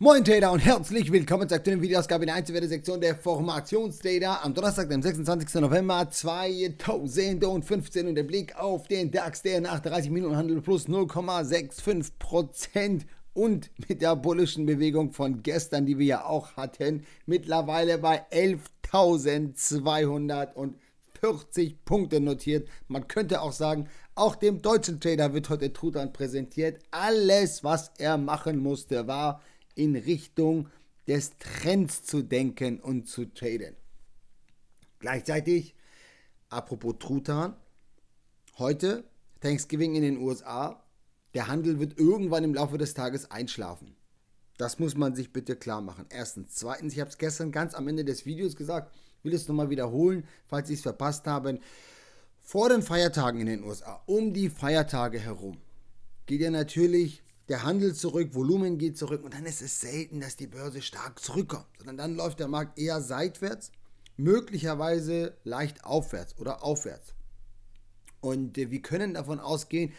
Moin Trader und herzlich willkommen zur aktuellen Videoausgabe der Einzelwerte-Sektion der Formationsdata am Donnerstag, dem 26. November 2015 und der Blick auf den DAX, der nach 30 Minuten Handel plus 0,65% und mit der bullischen Bewegung von gestern, die wir ja auch hatten, mittlerweile bei 11.240 Punkten notiert. Man könnte auch sagen, auch dem deutschen Trader wird heute Trudan präsentiert. Alles, was er machen musste, war in Richtung des Trends zu denken und zu traden. Gleichzeitig, apropos Truthahn, heute Thanksgiving in den USA, der Handel wird irgendwann im Laufe des Tages einschlafen. Das muss man sich bitte klar machen. Erstens. Zweitens, ich habe es gestern ganz am Ende des Videos gesagt, will es nochmal wiederholen, falls Sie es verpasst haben. Vor den Feiertagen in den USA, um die Feiertage herum, geht ja natürlich der Handel zurück, Volumen geht zurück und dann ist es selten, dass die Börse stark zurückkommt, sondern dann läuft der Markt eher seitwärts, möglicherweise leicht aufwärts oder aufwärts. Und äh, wir können davon ausgehen,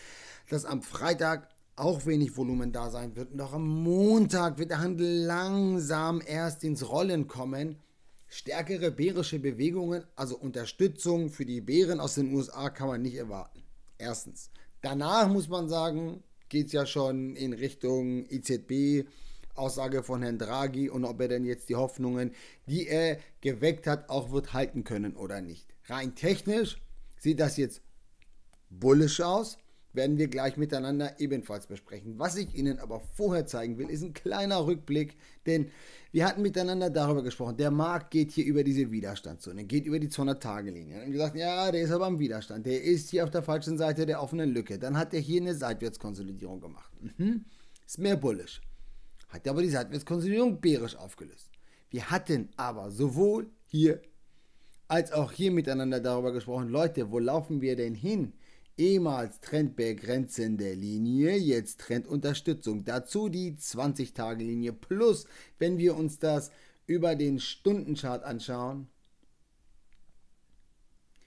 dass am Freitag auch wenig Volumen da sein wird. Und am Montag wird der Handel langsam erst ins Rollen kommen. Stärkere bärische Bewegungen, also Unterstützung für die Bären aus den USA, kann man nicht erwarten. Erstens. Danach muss man sagen, geht es ja schon in Richtung EZB. Aussage von Herrn Draghi und ob er denn jetzt die Hoffnungen, die er geweckt hat, auch wird halten können oder nicht. Rein technisch sieht das jetzt bullisch aus werden wir gleich miteinander ebenfalls besprechen. Was ich Ihnen aber vorher zeigen will, ist ein kleiner Rückblick, denn wir hatten miteinander darüber gesprochen. Der Markt geht hier über diese Widerstandszone, geht über die 200-Tage-Linie. Wir haben gesagt, ja, der ist aber am Widerstand, der ist hier auf der falschen Seite der offenen Lücke. Dann hat er hier eine Seitwärtskonsolidierung gemacht. Mhm. Ist mehr bullisch. Hat aber die Seitwärtskonsolidierung bärisch aufgelöst. Wir hatten aber sowohl hier als auch hier miteinander darüber gesprochen, Leute, wo laufen wir denn hin? ehemals trendbegrenzende Linie, jetzt Trendunterstützung. Dazu die 20-Tage-Linie plus, wenn wir uns das über den Stundenchart anschauen.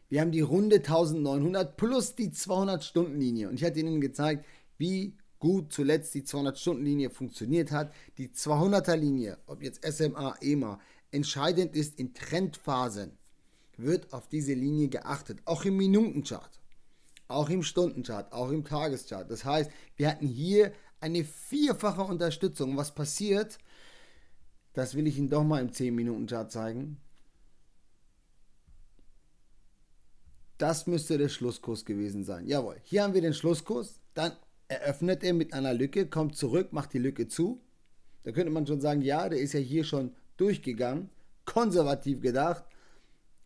Wir haben die runde 1900 plus die 200-Stunden-Linie. Und ich hatte Ihnen gezeigt, wie gut zuletzt die 200-Stunden-Linie funktioniert hat. Die 200er-Linie, ob jetzt SMA, EMA, entscheidend ist in Trendphasen, wird auf diese Linie geachtet, auch im Minutenchart auch im Stundenchart, auch im Tageschart. Das heißt, wir hatten hier eine vierfache Unterstützung. Was passiert? Das will ich Ihnen doch mal im 10-Minuten-Chart zeigen. Das müsste der Schlusskurs gewesen sein. Jawohl, hier haben wir den Schlusskurs. Dann eröffnet er mit einer Lücke, kommt zurück, macht die Lücke zu. Da könnte man schon sagen, ja, der ist ja hier schon durchgegangen. Konservativ gedacht.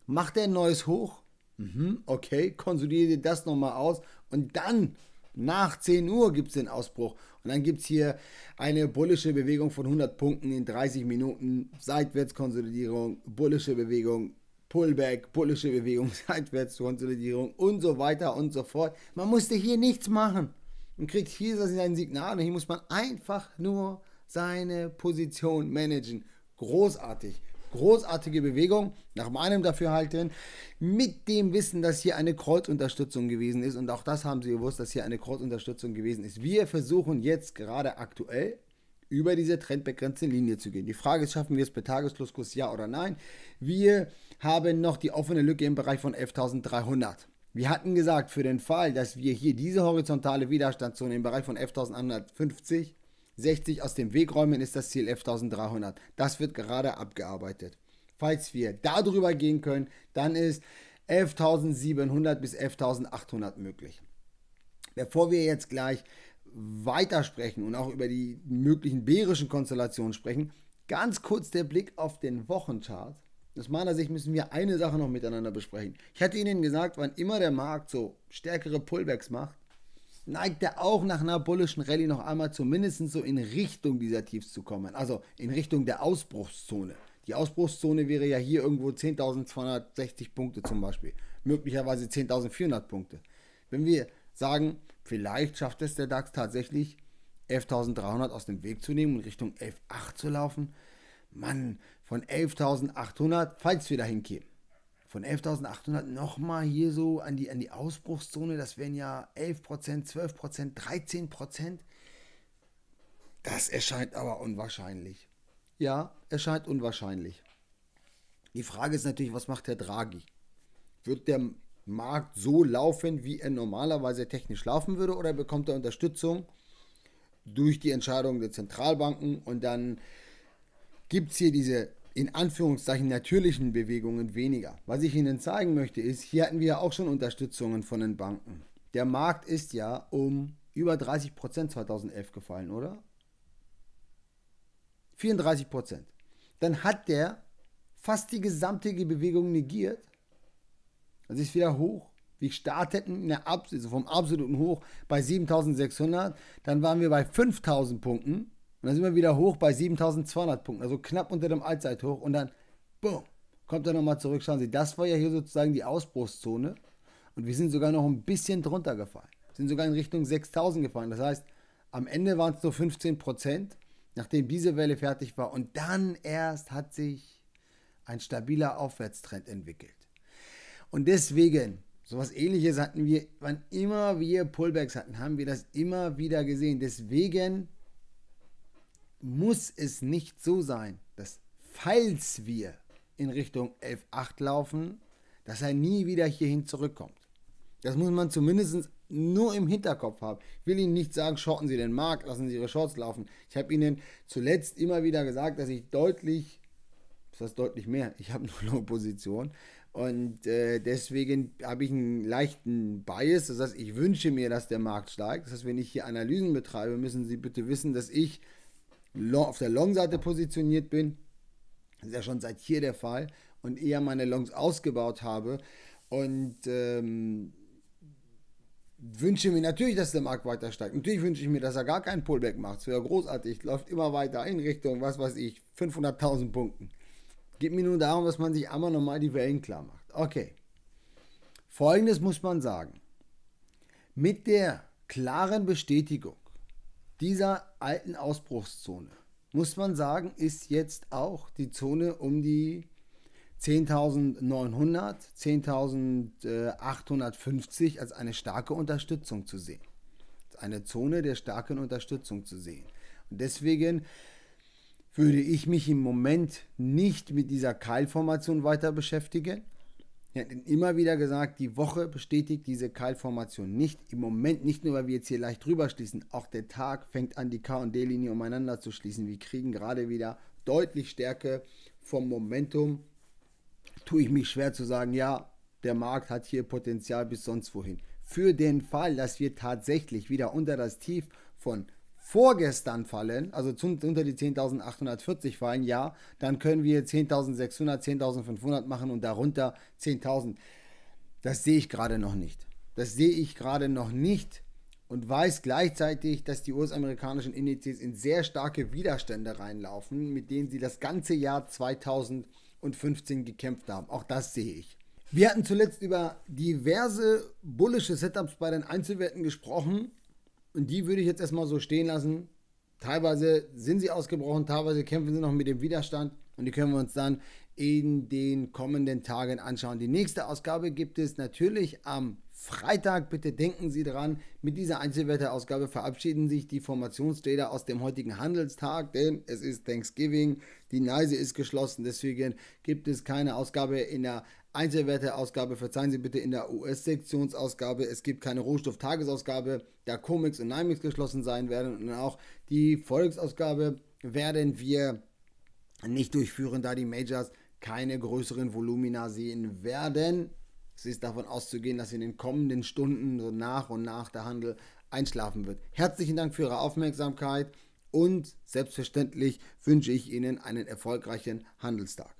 Macht er ein neues Hoch, Mhm, okay, konsolidiere das nochmal aus. Und dann, nach 10 Uhr, gibt es den Ausbruch. Und dann gibt es hier eine bullische Bewegung von 100 Punkten in 30 Minuten. Seitwärtskonsolidierung, bullische Bewegung, Pullback, bullische Bewegung, Seitwärtskonsolidierung und so weiter und so fort. Man musste hier nichts machen. Und kriegt hier sein Signal. Und hier muss man einfach nur seine Position managen. Großartig. Großartige Bewegung, nach meinem Dafürhalten, mit dem Wissen, dass hier eine Kreuzunterstützung gewesen ist. Und auch das haben sie gewusst, dass hier eine Kreuzunterstützung gewesen ist. Wir versuchen jetzt gerade aktuell über diese trendbegrenzte Linie zu gehen. Die Frage ist, schaffen wir es per Tagesschlusskurs ja oder nein? Wir haben noch die offene Lücke im Bereich von 11.300. Wir hatten gesagt, für den Fall, dass wir hier diese horizontale Widerstandszone im Bereich von 11.150 60 aus dem Weg räumen ist das Ziel 11.300. Das wird gerade abgearbeitet. Falls wir darüber gehen können, dann ist 11.700 bis 11.800 möglich. Bevor wir jetzt gleich weitersprechen und auch über die möglichen bärischen Konstellationen sprechen, ganz kurz der Blick auf den Wochenchart. Aus meiner Sicht müssen wir eine Sache noch miteinander besprechen. Ich hatte Ihnen gesagt, wann immer der Markt so stärkere Pullbacks macht, neigt er auch nach einer bullischen Rallye noch einmal zumindest so in Richtung dieser Tiefs zu kommen. Also in Richtung der Ausbruchszone. Die Ausbruchszone wäre ja hier irgendwo 10.260 Punkte zum Beispiel. Möglicherweise 10.400 Punkte. Wenn wir sagen, vielleicht schafft es der DAX tatsächlich 11.300 aus dem Weg zu nehmen und Richtung 11.8 zu laufen. Mann, von 11.800, falls wir dahin kämen von 11.800 nochmal hier so an die, an die Ausbruchszone, das wären ja 11%, 12%, 13%. Das erscheint aber unwahrscheinlich. Ja, erscheint unwahrscheinlich. Die Frage ist natürlich, was macht Herr Draghi? Wird der Markt so laufen, wie er normalerweise technisch laufen würde, oder bekommt er Unterstützung durch die Entscheidung der Zentralbanken und dann gibt es hier diese in Anführungszeichen natürlichen Bewegungen weniger. Was ich Ihnen zeigen möchte, ist, hier hatten wir ja auch schon Unterstützungen von den Banken. Der Markt ist ja um über 30% Prozent 2011 gefallen, oder? 34%. Prozent. Dann hat der fast die gesamte Bewegung negiert. Also ist wieder hoch. Wir starteten in der Abs also vom absoluten Hoch bei 7600, dann waren wir bei 5000 Punkten dann sind wir wieder hoch bei 7200 Punkten, also knapp unter dem Allzeithoch. Und dann, boom, kommt er nochmal zurück. Schauen Sie, das war ja hier sozusagen die Ausbruchszone. Und wir sind sogar noch ein bisschen drunter gefallen. Sind sogar in Richtung 6000 gefallen. Das heißt, am Ende waren es nur 15 Prozent, nachdem diese Welle fertig war. Und dann erst hat sich ein stabiler Aufwärtstrend entwickelt. Und deswegen, sowas ähnliches hatten wir, wann immer wir Pullbacks hatten, haben wir das immer wieder gesehen. Deswegen muss es nicht so sein, dass falls wir in Richtung 11.8 laufen, dass er nie wieder hierhin zurückkommt. Das muss man zumindest nur im Hinterkopf haben. Ich will Ihnen nicht sagen, shorten Sie den Markt, lassen Sie Ihre Shorts laufen. Ich habe Ihnen zuletzt immer wieder gesagt, dass ich deutlich, ist das deutlich mehr, ich habe nur eine Low-Position. Und äh, deswegen habe ich einen leichten Bias. Das heißt, ich wünsche mir, dass der Markt steigt. Das heißt, wenn ich hier Analysen betreibe, müssen Sie bitte wissen, dass ich auf der Long-Seite positioniert bin, das ist ja schon seit hier der Fall, und eher meine Longs ausgebaut habe und ähm, wünsche mir natürlich, dass der Markt weiter steigt. Natürlich wünsche ich mir, dass er gar keinen Pullback macht. Das wäre großartig. Läuft immer weiter in Richtung, was weiß ich, 500.000 Punkten. Geht mir nur darum, dass man sich einmal nochmal die Wellen klar macht. Okay. Folgendes muss man sagen. Mit der klaren Bestätigung dieser alten Ausbruchszone, muss man sagen, ist jetzt auch die Zone um die 10.900, 10.850 als eine starke Unterstützung zu sehen. Eine Zone der starken Unterstützung zu sehen. Und deswegen würde ich mich im Moment nicht mit dieser Keilformation weiter beschäftigen, wir hatten immer wieder gesagt, die Woche bestätigt diese Keilformation nicht. Im Moment nicht nur, weil wir jetzt hier leicht drüber schließen, auch der Tag fängt an, die K- und D-Linie umeinander zu schließen. Wir kriegen gerade wieder deutlich Stärke vom Momentum. Tue ich mich schwer zu sagen, ja, der Markt hat hier Potenzial bis sonst wohin. Für den Fall, dass wir tatsächlich wieder unter das Tief von vorgestern fallen, also unter die 10.840 fallen, ja, dann können wir 10.600, 10.500 machen und darunter 10.000. Das sehe ich gerade noch nicht. Das sehe ich gerade noch nicht und weiß gleichzeitig, dass die US-amerikanischen Indizes in sehr starke Widerstände reinlaufen, mit denen sie das ganze Jahr 2015 gekämpft haben. Auch das sehe ich. Wir hatten zuletzt über diverse bullische Setups bei den Einzelwerten gesprochen und die würde ich jetzt erstmal so stehen lassen. Teilweise sind sie ausgebrochen, teilweise kämpfen sie noch mit dem Widerstand und die können wir uns dann in den kommenden Tagen anschauen. Die nächste Ausgabe gibt es natürlich am Freitag. Bitte denken Sie dran. Mit dieser Einzelwetterausgabe verabschieden sich die Formationstrader aus dem heutigen Handelstag, denn es ist Thanksgiving. Die Neise ist geschlossen, deswegen gibt es keine Ausgabe in der Einzelwerteausgabe, verzeihen Sie bitte in der US-Sektionsausgabe. Es gibt keine Rohstofftagesausgabe, da COMEX und NYMEX geschlossen sein werden. Und auch die Volksausgabe werden wir nicht durchführen, da die Majors keine größeren Volumina sehen werden. Es ist davon auszugehen, dass in den kommenden Stunden so nach und nach der Handel einschlafen wird. Herzlichen Dank für Ihre Aufmerksamkeit und selbstverständlich wünsche ich Ihnen einen erfolgreichen Handelstag.